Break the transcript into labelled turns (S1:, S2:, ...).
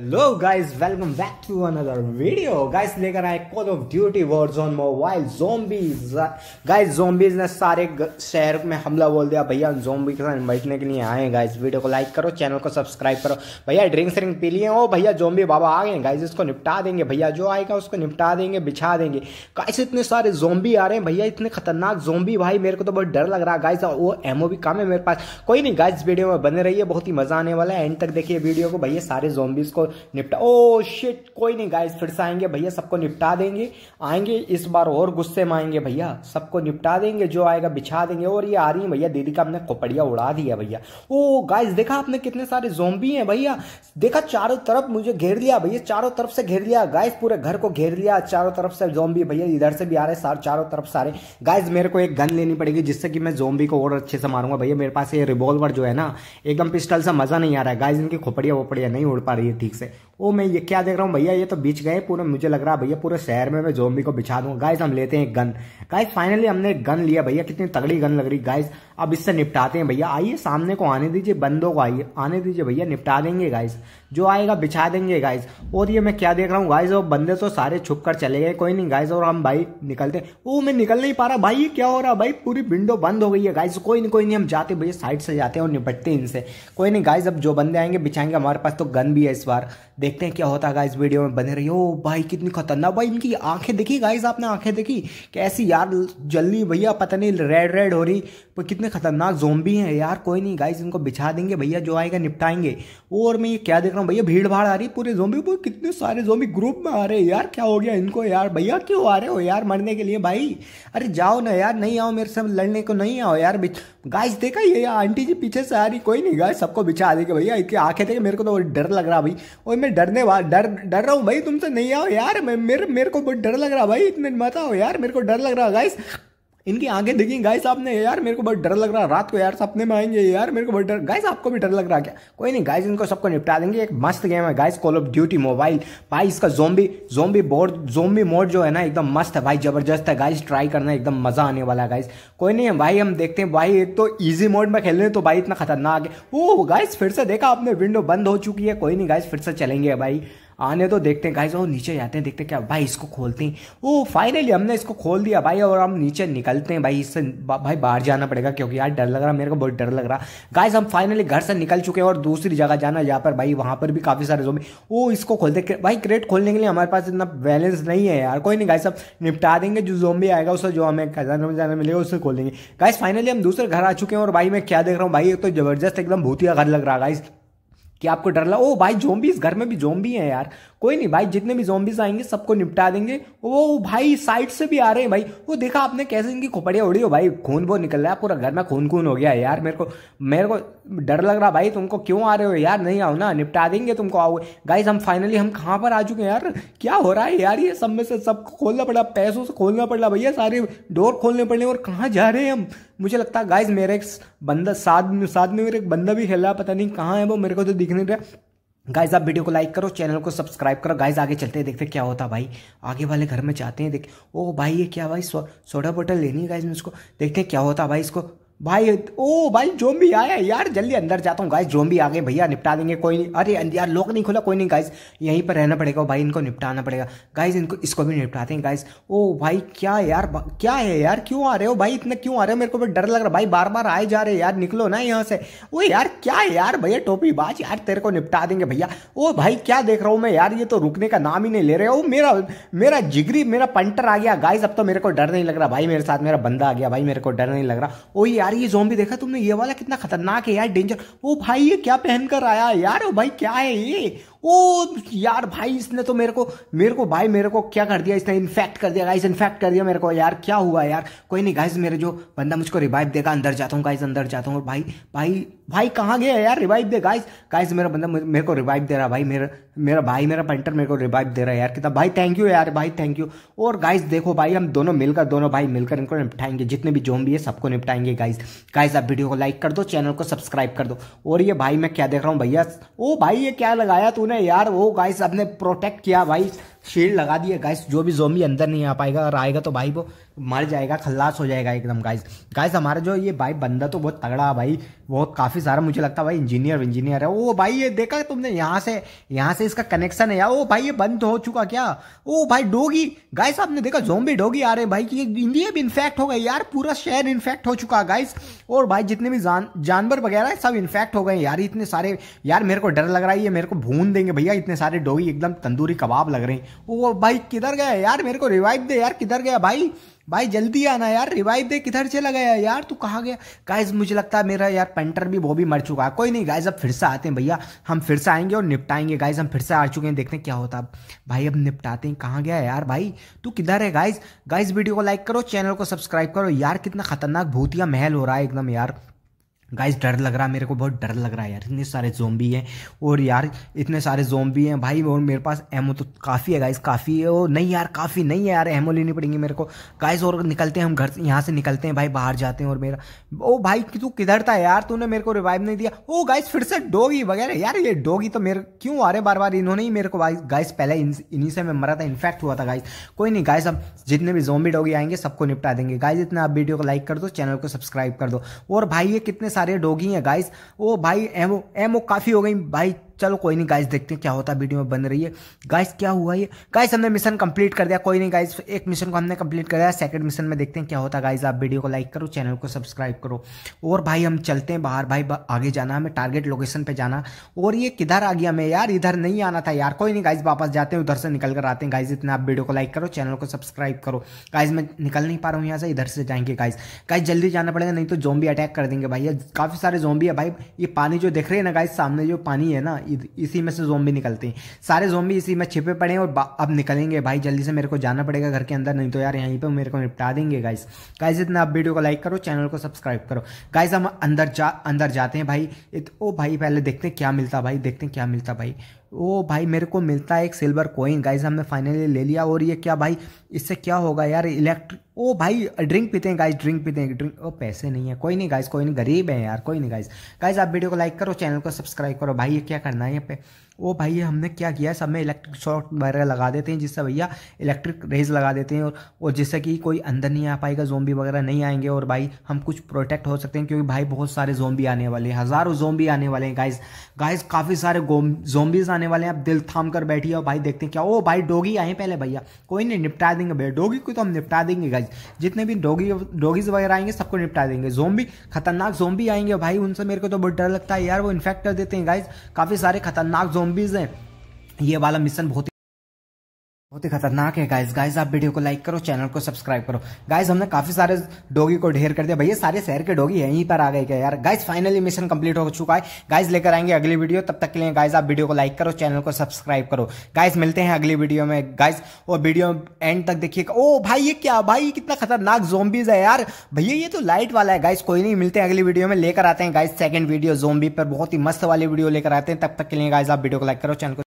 S1: Hello guys welcome back to another video guys लेकर आए call of duty words on mobile zombies guys zombies ने सारे शहर में हमला बोल दिया भैया जोम्बी के साथ बैठने के लिए आए गाइस वीडियो को लाइक करो चैनल को सब्सक्राइब करो भैया ड्रिंक्स व्रिंक पी लिए ओ भैया जोम्बी बाबा आ गए गाइस इसको निपटा देंगे भैया जो आएगा उसको निपटा देंगे बिछा देंगे गाइस इतने सारे जोम्बी आ रहे हैं भैया इतने खतरनाक जोम्बी भाई मेरे को तो बहुत डर लग रहा है गाइस वो एमओ भी कम है मेरे पास कोई नहीं गाइस वीडियो में बने रहिए बहुत ही मजा आने वाला है एंड तक देखिए वीडियो को भैया सारे जोम्बीज को निपटा ओ शिट कोई नहीं गाइस फिर से आएंगे भैया सबको निपटा देंगे आएंगे इस बार और गुस्से में आएंगे भैया सबको निपटा देंगे जो आएगा बिछा देंगे और ये आ रही है भैया दीदी का हमने कपड़िया उड़ा दिया भैया ओ गाइस देखा आपने कितने सारे जोम्बी हैं भैया देखा चारों तरफ मुझे घेर लिया भैया चारों तरफ से घेर लिया गाइस पूरे घर को घेर लिया चारों तरफ से जोम्बी भैया इधर से भी आ रहे चारों तरफ सारे गाइज मेरे को एक गन लेनी पड़ेगी जिससे कि मैं जोम्बी को और अच्छे से मारूंगा भैया मेरे पास ये रिवॉल्वर जो है ना एकदम पिस्टल सा मजा नहीं आ रहा है गाइज इनकी खोपड़िया वोपड़िया नहीं उड़ पा रही थी ठीक से ओ मैं ये क्या देख रहा हूँ भैया ये तो बीच गए पूरे मुझे लग रहा है भैया पूरे शहर में मैं जोम्बी को बिछा दूंगा गाइस हम लेते हैं गन गाइस फाइनली हमने एक गन लिया भैया कितनी तगड़ी गन लग रही गाइस अब इससे निपटाते हैं भैया आइए सामने को आने दीजिए बंदों को आइए आने दीजिए भैया निपटा देंगे गाइस जो आएगा बिछा देंगे गाइस और ये मैं क्या देख रहा हूँ गाइज और बंदे तो सारे छुप कर चले गए कोई नहीं गाइज और हम भाई निकलते ओ मैं निकल नहीं पा रहा भाई ये क्या हो रहा भाई पूरी विंडो बंद हो गई है गाइज कोई नहीं कोई नहीं हम जाते भैया साइड से जाते हैं और निपटते हैं इनसे कोई नहीं गाइज अब जो बंदे आएंगे बिछाएंगे हमारे पास तो गन भी है इस बार Yeah. देखते हैं क्या होता है इस वीडियो में बने रही हो भाई कितनी खतरनाक भाई इनकी आंखें देखी गाइज आपने आंखें देखी कैसी यार जल्दी भैया पता नहीं रेड रेड हो रही पर कितने खतरनाक जोम्बी हैं यार कोई नहीं गाइज इनको बिछा देंगे भैया जो आएगा निपटाएंगे और मैं ये क्या देख रहा हूँ भैया भीड़ भाड़ आ रही पूरे जोम्बी पर कितने सारे जोम्बी ग्रुप में आ रहे हैं यार क्या हो गया इनको यार भैया क्यों आ रहे हो यार मरने के लिए भाई अरे जाओ ना यार नहीं आओ मेरे साथ लड़ने को नहीं आओ यार गाइज देखा ये आंटी जी पीछे से आ रही कोई नहीं गाय सबको बिछा देंगे भैया इनकी आंखें देखे मेरे को तो डर लग रहा भाई और मैं डरने वाला डर डर रहा हूँ भाई तुमसे नहीं आओ यार मेरे मेरे को बहुत डर लग रहा भाई इतने मत आओ यार मेरे को डर लग रहा गाइस इनकी आंखें देखिए गाइस आपने यार मेरे को बहुत डर लग रहा है रात को यार सपने में आएंगे यार मेरे को बहुत डर गाइस आपको भी डर लग रहा है क्या कोई नहीं गाइस इनको सबको निपटा देंगे एक मस्त गेम है guys call of duty mobile भाई इसका zombie zombie board zombie mode जो है ना एकदम मस्त है भाई जबरदस्त है गाइस ट्राई करना एकदम मजा आने वाला है गाइस कोई नहीं है भाई हम देखते हैं भाई एक तो ईजी मोड में खेल रहे तो भाई इतना खतरनाक है वो गाइस फिर से देखा आपने विंडो बंद हो चुकी है कोई नहीं गाइस फिर से चलेंगे भाई आने तो देखते हैं गाइज और नीचे जाते हैं देखते हैं क्या भाई इसको खोलते हैं ओ फाइनली हमने इसको खोल दिया भाई और हम नीचे निकलते हैं भाई इससे बा, भाई बाहर जाना पड़ेगा क्योंकि यार डर लग रहा मेरे को बहुत डर लग रहा गाइज हम फाइनली घर से निकल चुके हैं और दूसरी जगह जाना यहाँ पर भाई वहाँ पर भी काफ़ी सारे जो ओ इसको खोलते भाई क्रेट खोलने के लिए हमारे पास इतना बैलेंस नहीं है यार कोई नहीं गाय सब निपटा देंगे जो जोम्बी आएगा उससे जो हमें खजाना वजाना मिलेगा उससे खोलेंगे गाइस फाइनली हम दूसरे घर आ चुके हैं और भाई मैं क्या देख रहा हूँ भाई एक तो जबरदस्त एकदम भूतिया घर लग रहा है गाइस कि आपको डर लगा ओ भाई जोम्बी इस घर में भी जोम्बी हैं यार कोई नहीं भाई जितने भी जोम्बीज आएंगे सबको निपटा देंगे वो भाई साइड से भी आ रहे हैं भाई वो देखा आपने कैसे इनकी खोपड़ियाँ उड़ी हो भाई खून वो निकल रहा है पूरा घर में खून खून हो गया है यार मेरे को मेरे को डर लग रहा भाई तुमको क्यों आ रहे हो यार नहीं आओ ना निपटा देंगे तुमको आओ गाइज हम फाइनली हम कहाँ पर आ चुके हैं यार क्या हो रहा है यार ये सब में से सब खोलना पड़ा पैसों से खोलना पड़ रहा भैया सारे डोर खोलने पड़ रहे और कहाँ जा रहे हैं हम मुझे लगता है गाइज मेरा एक बंदा साथ साथ में मेरे एक बंदा भी खेल रहा है पता नहीं कहाँ है वो मेरे को तो दिख दिखने रहा गाइज आप वीडियो को लाइक करो चैनल को सब्सक्राइब करो गाइज आगे चलते हैं देखते क्या होता भाई आगे वाले घर में जाते हैं देख ओ भाई ये क्या भाई सो, सोडा बोटल लेनी है गाइज इसको देखते हैं क्या होता भाई इसको भाई ओ भाई जो भी आया यार जल्दी अंदर जाता हूँ गाइस भी आ गए भैया निपटा देंगे कोई नहीं अरे यार लोग नहीं खुला कोई नहीं गाइस यहीं पर रहना पड़ेगा भाई इनको निपटाना पड़ेगा गाइस इनको इसको भी निपटाते हैं गाइस ओ भाई क्या यार क्या है यार क्यों आ रहे हो भाई इतना क्यों आ रहे हो मेरे को डर लग रहा भाई बार बार आए जा रहे यार निकलो ना यहाँ से ओ यार क्या है यार भैया टोपी बाज यार तेरे को निपटा देंगे भैया ओ भाई क्या देख रहा हूँ मैं यार ये तो रुकने का नाम ही नहीं ले रहे हो मेरा मेरा जिगरी मेरा पंटर आ गया गाइस अब तो मेरे को डर नहीं लग रहा भाई मेरे साथ मेरा बंदा आ गया भाई मेरे को डर नहीं लग रहा ओ यार यार ये जॉम्बी देखा तुमने ये वाला कितना खतरनाक है यार डेंजर ओ भाई ये क्या पहन कर आया यार ओ भाई क्या है ये ओ यार भाई इसने तो मेरे को मेरे को भाई मेरे को क्या कर दिया इसने इन्फेक्ट कर दिया गाइस इन्फेक्ट कर दिया मेरे को यार क्या हुआ यार कोई नहीं गाइस मेरे जो बंदा मुझको रिवाइव देगा अंदर जाता हूँ गाइस अंदर जाता हूँ भाई भाई भाई कहाँ गया यार रिवाइव दे गाइस गाइस मेरा बंदा मेरे को रिवाइव दे रहा भाई मेरा मेरा भाई मेरा पेंटर मेरे को रिवाइव दे रहा है यार कितना भाई थैंक यू यार भाई थैंक यू और गाइस देखो भाई हम दोनों मिलकर दोनों भाई मिलकर इनको निपटाएंगे जितने भी भी है सबको निपटाएंगे गाइस गाइस आप वीडियो को लाइक कर दो चैनल को सब्सक्राइब कर दो और ये भाई मैं क्या देख रहा हूँ भैया ओ भाई ये क्या लगाया तूने ने यार वो गाइस अपने प्रोटेक्ट किया भाई शील्ड लगा दिया गाइस जो भी जोम्बी अंदर नहीं आ पाएगा अगर आएगा तो भाई वो मर जाएगा खल्लास हो जाएगा एकदम गाइस गाइस हमारा जो ये भाई बंदा तो बहुत तगड़ा भाई बहुत काफ़ी सारा मुझे लगता है भाई इंजीनियर इंजीनियर है ओ भाई ये देखा तुमने यहाँ से यहाँ से इसका कनेक्शन है यार ओ भाई ये बंद हो चुका क्या ओ भाई डोगी गाइस आपने देखा जोम्बी डोगी आ रहे भाई की इंडिया भी इन्फेक्ट हो गई यार पूरा शहर इन्फेक्ट हो चुका गाइस और भाई जितने भी जान जानवर वगैरह है सब इन्फेक्ट हो गए यार इतने सारे यार मेरे को डर लग रहा है ये मेरे को भून देंगे भैया इतने सारे डोगी एकदम तंदूरी कबाब लग रहे हैं ओ भाई किधर गया यार मेरे को रिवाइव दे यार किधर गया भाई भाई जल्दी आना यार रिवाइव दे किधर चला गया यार तू कहाँ गया गाइज मुझे लगता है मेरा यार पेंटर भी वो भी मर चुका है कोई नहीं गाइज अब फिर से आते हैं भैया हम फिर से आएंगे और निपटाएंगे गाइज हम फिर से आ चुके हैं देखते हैं क्या होता है भाई अब निपटाते हैं कहाँ गया यार भाई तू किधर है गाइज गाइज वीडियो को लाइक करो चैनल को सब्सक्राइब करो यार कितना खतरनाक भूतिया महल हो रहा है एकदम यार गाइस डर लग रहा है मेरे को बहुत डर लग रहा है यार इतने सारे जोम्बी हैं और यार इतने सारे जोम्बी हैं भाई और मेरे पास एमओ तो काफ़ी है गाइस काफ़ी है और नहीं यार काफ़ी नहीं है यार एमओ लेनी पड़ेगी मेरे को गाइस और निकलते हैं हम घर से यहाँ से निकलते हैं भाई बाहर जाते हैं और मेरा ओ भाई तू किधर था यार तूने मेरे को रिवाइव नहीं दिया ओ गाइस फिर से डोगी वगैरह यार ये डोगी तो मेरे क्यों आ रहे बार बार इन्होंने ही मेरे को गाइस पहले इन्हीं से मैं मरा था इन्फेक्ट हुआ था गाइस कोई नहीं गाइस अब जितने भी जोम्बी डोगी आएंगे सबको निपटा देंगे गाइस इतना आप वीडियो को लाइक कर दो चैनल को सब्सक्राइब कर दो और भाई ये कितने सारे डोगी हैं गाइस वो भाई एमओ एमओ काफ़ी हो गई भाई चलो कोई नहीं गाइस देखते हैं क्या होता है वीडियो में बन रही है गाइस क्या हुआ ये गाइस हमने मिशन कंप्लीट कर दिया कोई नहीं गाइस एक मिशन को हमने कंप्लीट कर दिया सेकंड मिशन में देखते हैं क्या होता है गाइस आप वीडियो को लाइक करो चैनल को सब्सक्राइब करो और भाई हम चलते हैं बाहर भाई आगे जाना हमें टारगेट लोकेशन पर जाना और ये किधर आ गया हमें यार इधर नहीं आना था यार कोई नहीं गाइज वापस जाते हैं उधर से निकल कर आते हैं गाइज इतना आप वीडियो को लाइक करो चैनल को सब्सक्राइब करो गाइज मैं निकल नहीं पा रहा हूँ यहाँ से इधर से जाएंगे गाइज गाइज जल्दी जाना पड़ेगा नहीं तो जोम्बी अटैक कर देंगे भाई काफ़ी सारे जोम्बी है भाई ये पानी जो देख रहे हैं ना गाइज सामने जो पानी है ना इसी में से जोम्बी निकलते हैं सारे जोम्बी इसी में छिपे पड़े हैं और अब निकलेंगे भाई जल्दी से मेरे को जाना पड़ेगा घर के अंदर नहीं तो यार यहीं पर मेरे को निपटा देंगे गाइस गाइस इतना आप वीडियो को लाइक करो चैनल को सब्सक्राइब करो गाइस हम अंदर जा अंदर जाते हैं भाई ओ भाई पहले देखते हैं क्या मिलता भाई देखते हैं क्या मिलता भाई ओ भाई मेरे को मिलता है एक सिल्वर कोइन गाइज हमने फाइनली ले लिया और ये क्या भाई इससे क्या होगा यार इलेक्ट्रिक ओ भाई ड्रिंक पीते हैं गाइज ड्रिंक पीते हैं ड्रिंक ओ पैसे नहीं है कोई नहीं गाइज कोई नहीं गरीब है यार कोई नहीं गाइज गाइज आप वीडियो को लाइक करो चैनल को सब्सक्राइब करो भाई ये क्या करना है यहाँ पे ओ भाई हमने क्या किया सब में इलेक्ट्रिक शॉर्ट वगैरह लगा देते हैं जिससे भैया इलेक्ट्रिक रेज लगा देते हैं और, और जिससे कि कोई अंदर नहीं आ पाएगा जोम्बी वगैरह नहीं आएंगे और भाई हम कुछ प्रोटेक्ट हो सकते हैं क्योंकि भाई बहुत सारे जोम्बी आने वाले हैं हज़ारों जोम्बी आने वाले हैं गाइज गाइज काफ़ी सारे जोम्बीज आने वाले हैं आप दिल थाम कर बैठिए और भाई देखते हैं क्या ओ भाई डोगी आए पहले भैया कोई नहीं निपटा देंगे भैया डोगी को तो हम निपटा देंगे गाइज जितने भी डोगी डोगीज वगैरह आएंगे सबको निपटा देंगे जोम्बी खतरनाक जोम्बी आएंगे भाई उनसे मेरे को तो बहुत डर लगता है यार वो इन्फेक्ट कर देते हैं गाइज काफ़ी सारे खतरनाक जोम्बी बीज है ये वाला मिशन बहुत बहुत ही खतरनाक है गाइस गाइज आप वीडियो को लाइक करो चैनल को सब्सक्राइब करो गाइज हमने काफी सारे डोगी को ढेर कर दिया भैया सारे शहर के डोगी यहीं पर आ गए क्या यार गाइस फाइनली मिशन कंप्लीट हो चुका है गाइज लेकर आएंगे अगली वीडियो तब तक के लिए गाइज आप वीडियो को लाइक करो चैनल को सब्सक्राइब करो गाइज मिलते हैं अगली वीडियो में गाइज और वीडियो एंड तक देखिए ओ भाई ये क्या भाई कितना खतरनाक जोम्बीज है यार भैया ये तो लाइट वाला है गाइज कोई नहीं मिलते हैं अगली वीडियो में लेकर आते हैं गाइज सेकंड वीडियो जोम्बी पर बहुत ही मस्त वाली वीडियो लेकर आते हैं तब तक के लिए गाइज आप वीडियो को लाइक करो चैनल